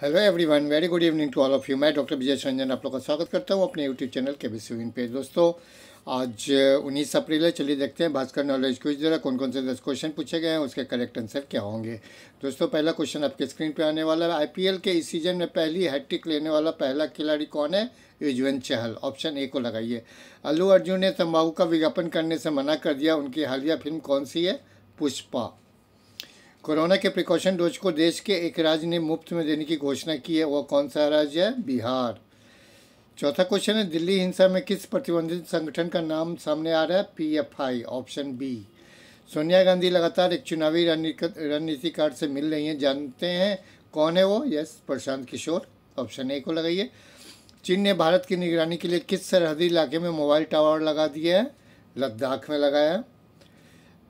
hello everyone very good evening to all of you मैं doctor Vijay Ranjan आप लोग का स्वागत करता हूँ अपने यूट्यूब चैनल के बी पे दोस्तों आज uh, उन्नीस अप्रैल है चलिए देखते हैं भास्कर नॉलेज क्विज द्वारा कौन कौन से दस क्वेश्चन पूछे गए हैं उसके करेक्ट आंसर क्या होंगे दोस्तों पहला क्वेश्चन आपके स्क्रीन पर आने वाला है आई के इस सीजन में पहली हैट्रिक लेने वाला पहला खिलाड़ी कौन है युजवेंद्र चहल ऑप्शन ए को लगाइए अल्लू अर्जुन ने तम्बाकू का विज्ञापन करने से मना कर दिया उनकी हालिया फिल्म कौन सी है पुष्पा कोरोना के प्रिकॉशन डोज को देश के एक राज्य ने मुफ्त में देने की घोषणा की है वह कौन सा राज्य है बिहार चौथा क्वेश्चन है दिल्ली हिंसा में किस प्रतिबंधित संगठन का नाम सामने आ रहा है PFI option B Sonia Gandhi लगातार एक चुनावी रणनीतिकार से मिल रही हैं जानते हैं कौन है वो yes Prashant Kishore option A को लगाइए चीन ने भारत की निगरानी के लिए किस सरहदी इलाके में मोबाइल टावर लगा दिया है लद्दाख में लगाया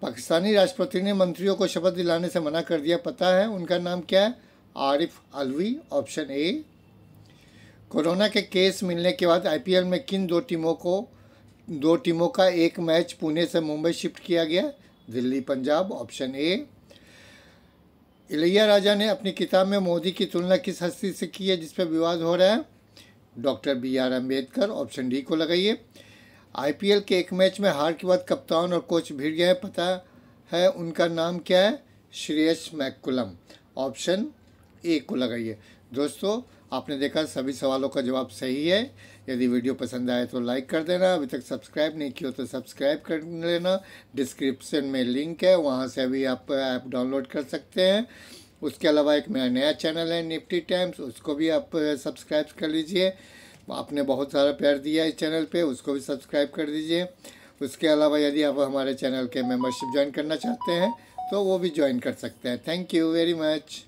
पाकिस्तानी राष्ट्रपति ने मंत्रियों को शपथ दिलाने से मना कर दिया पता है उनका नाम क्या है Arif Alvi option A corona के केस मिलने के बाद आईपीएल में किन दो टीमों को दो टीमों का एक मैच पुणे से मुंबई शिफ्ट किया गया Delhi Punjab option A Ilaiyaraaja ने अपनी किताब में मोदी की तुलना किस हस्ती से की है जिस पर विवाद हो रहा है doctor B R Ambedkar option D को लगाइए आईपीएल के एक मैच में हार के बाद कप्तान और कोच भिड़ गए पता है उनका नाम क्या है श्रेयस मैकुलम ऑप्शन ए को लगाइए दोस्तों आपने देखा सभी सवालों का जवाब सही है यदि वीडियो पसंद आए तो लाइक कर देना अभी तक सब्सक्राइब नहीं किया तो सब्सक्राइब कर लेना डिस्क्रिप्शन में लिंक है वहाँ से भी आप ऐप डाउनलोड कर सकते हैं उसके अलावा एक मेरा नया चैनल है निफ्टी टाइम्स उसको भी आप सब्सक्राइब कर लीजिए आपने बहुत सारा प्यार दिया इस चैनल पे उसको भी सब्सक्राइब कर दीजिए उसके अलावा यदि आप हमारे चैनल के मेम्बरशिप ज्वाइन करना चाहते हैं तो वो भी ज्वाइन कर सकते हैं थैंक यू वेरी मच